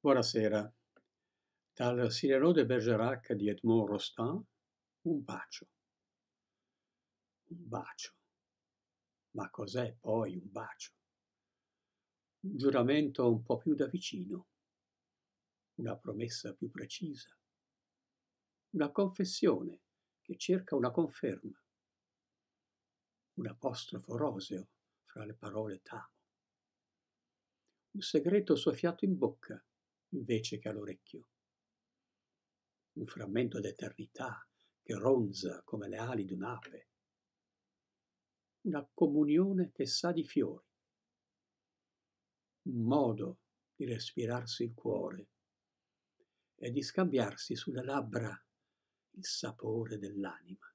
Buonasera. Dal Cyrano de Bergerac di Edmond Rostand, un bacio. Un bacio. Ma cos'è poi un bacio? Un giuramento un po' più da vicino, una promessa più precisa, una confessione che cerca una conferma, un apostrofo roseo fra le parole t'amo, un segreto soffiato in bocca invece che all'orecchio. Un frammento d'eternità che ronza come le ali di un'ape. Una comunione che sa di fiori. Un modo di respirarsi il cuore e di scambiarsi sulle labbra il sapore dell'anima.